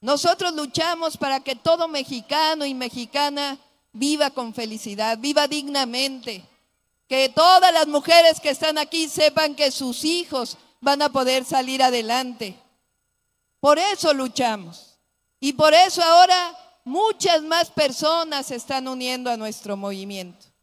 Nosotros luchamos para que todo mexicano y mexicana viva con felicidad, viva dignamente. Que todas las mujeres que están aquí sepan que sus hijos van a poder salir adelante. Por eso luchamos. Y por eso ahora muchas más personas se están uniendo a nuestro movimiento.